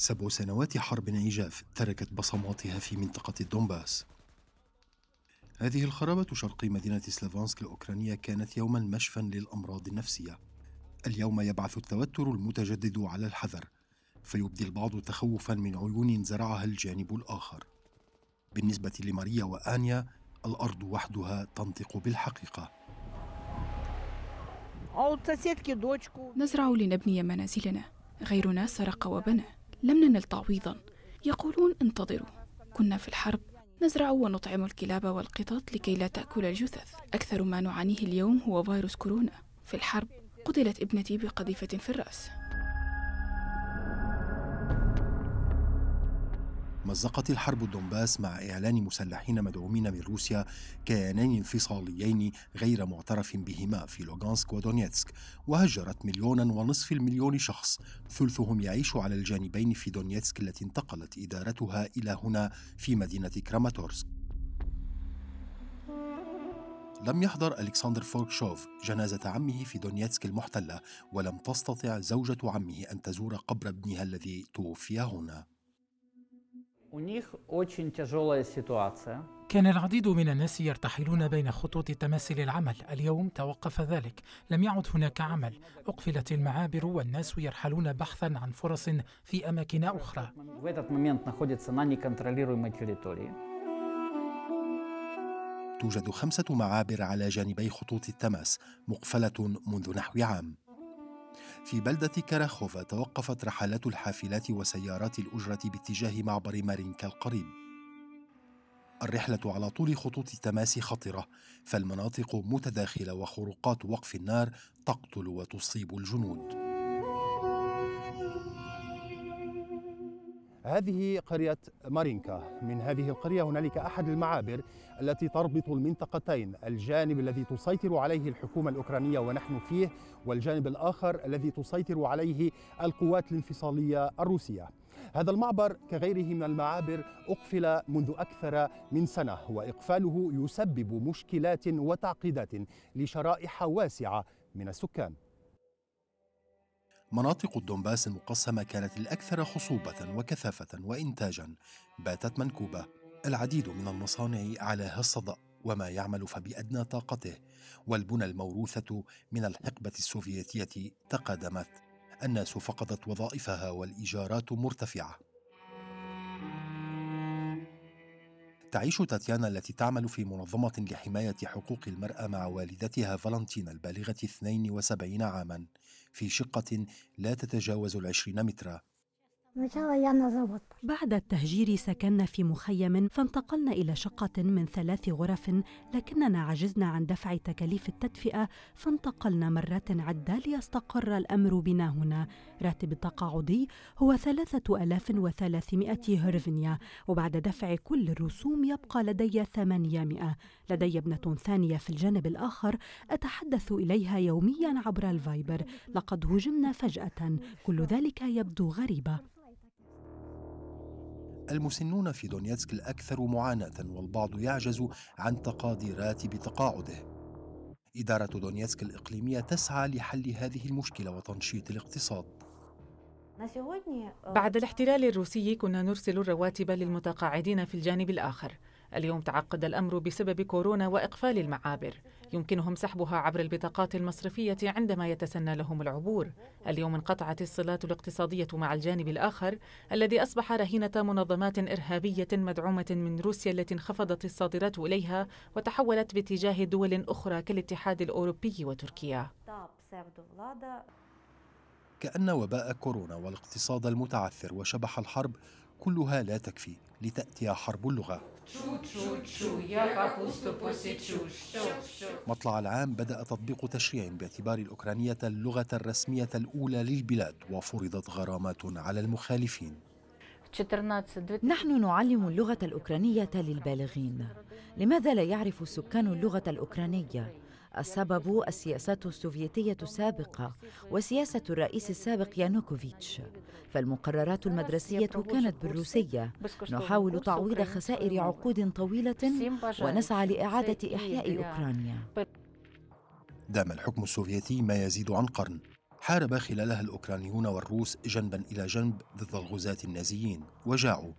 سبع سنوات حرب عجاف تركت بصماتها في منطقة الدومباس هذه الخرابة شرقي مدينة سلافانسك الأوكرانية كانت يوما مشفى للأمراض النفسية اليوم يبعث التوتر المتجدد على الحذر فيبدي البعض تخوفا من عيون زرعها الجانب الآخر بالنسبة لماريا وآنيا الأرض وحدها تنطق بالحقيقة نزرع لنبني منازلنا غيرنا سرق وبنى لم ننل تعويضا يقولون انتظروا كنا في الحرب نزرع ونطعم الكلاب والقطط لكي لا تأكل الجثث أكثر ما نعانيه اليوم هو فيروس كورونا في الحرب قتلت ابنتي بقذيفة في الرأس مزقت الحرب الدنباس مع إعلان مسلحين مدعومين من روسيا كيانين انفصاليين غير معترف بهما في لوغانسك ودونيتسك وهجرت مليونا ونصف المليون شخص ثلثهم يعيش على الجانبين في دونيتسك التي انتقلت إدارتها إلى هنا في مدينة كراماتورسك لم يحضر ألكسندر فوركشوف جنازة عمه في دونيتسك المحتلة ولم تستطع زوجة عمه أن تزور قبر ابنها الذي توفي هنا كان العديد من الناس يرتحلون بين خطوط التماس للعمل اليوم توقف ذلك لم يعد هناك عمل أقفلت المعابر والناس يرحلون بحثا عن فرص في أماكن أخرى توجد خمسة معابر على جانبي خطوط التماس مقفلة منذ نحو عام في بلدة كراخوفا توقفت رحلات الحافلات وسيارات الأجرة باتجاه معبر مارينكا القريب الرحلة على طول خطوط التماس خطرة فالمناطق متداخلة وخروقات وقف النار تقتل وتصيب الجنود هذه قرية مارينكا من هذه القرية هنالك أحد المعابر التي تربط المنطقتين الجانب الذي تسيطر عليه الحكومة الأوكرانية ونحن فيه والجانب الآخر الذي تسيطر عليه القوات الانفصالية الروسية هذا المعبر كغيره من المعابر أقفل منذ أكثر من سنة وإقفاله يسبب مشكلات وتعقيدات لشرائح واسعة من السكان مناطق الدنباس المقسمة كانت الأكثر خصوبة وكثافة وإنتاجا باتت منكوبة العديد من المصانع أعلاها الصدأ وما يعمل فبأدنى طاقته والبنى الموروثة من الحقبة السوفيتية تقادمت الناس فقدت وظائفها والإيجارات مرتفعة تعيش تاتيانا التي تعمل في منظمة لحماية حقوق المرأة مع والدتها فالنتينا البالغة 72 عاما في شقة لا تتجاوز العشرين مترا بعد التهجير سكننا في مخيم فانتقلنا إلى شقة من ثلاث غرف لكننا عجزنا عن دفع تكاليف التدفئة فانتقلنا مرات عدة ليستقر الأمر بنا هنا راتب التقاعدي هو 3300 هرفنيا وبعد دفع كل الرسوم يبقى لدي 800 لدي ابنة ثانية في الجانب الآخر أتحدث إليها يوميا عبر الفايبر لقد هجمنا فجأة كل ذلك يبدو غريبة المسنون في دونيتسك الأكثر معاناة والبعض يعجز عن تقاضي راتب تقاعده إدارة دونيتسك الإقليمية تسعى لحل هذه المشكلة وتنشيط الاقتصاد أه. بعد الاحتلال الروسي كنا نرسل الرواتب للمتقاعدين في الجانب الآخر اليوم تعقد الأمر بسبب كورونا وإقفال المعابر يمكنهم سحبها عبر البطاقات المصرفية عندما يتسنى لهم العبور اليوم انقطعت الصلات الاقتصادية مع الجانب الآخر الذي أصبح رهينة منظمات إرهابية مدعومة من روسيا التي انخفضت الصادرات إليها وتحولت باتجاه دول أخرى كالاتحاد الأوروبي وتركيا كأن وباء كورونا والاقتصاد المتعثر وشبح الحرب كلها لا تكفي لتأتي حرب اللغة مطلع العام بدأ تطبيق تشريع باعتبار الأوكرانية اللغة الرسمية الأولى للبلاد وفرضت غرامات على المخالفين نحن نعلم اللغة الأوكرانية للبالغين لماذا لا يعرف السكان اللغة الأوكرانية؟ السبب السياسات السوفيتية السابقة وسياسة الرئيس السابق يانوكوفيتش فالمقررات المدرسية كانت بالروسية نحاول تعويض خسائر عقود طويلة ونسعى لإعادة إحياء أوكرانيا دام الحكم السوفيتي ما يزيد عن قرن حارب خلالها الأوكرانيون والروس جنبا إلى جنب ضد الغزاة النازيين وجاعوا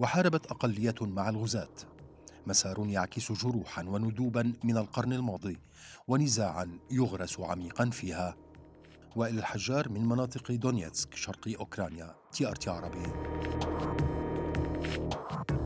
وحاربت أقليات مع الغزاة مسار يعكس جروحا وندوبا من القرن الماضي ونزاعا يغرس عميقا فيها وائل الحجار من مناطق دونيتسك شرقي أوكرانيا تي ار تي عربي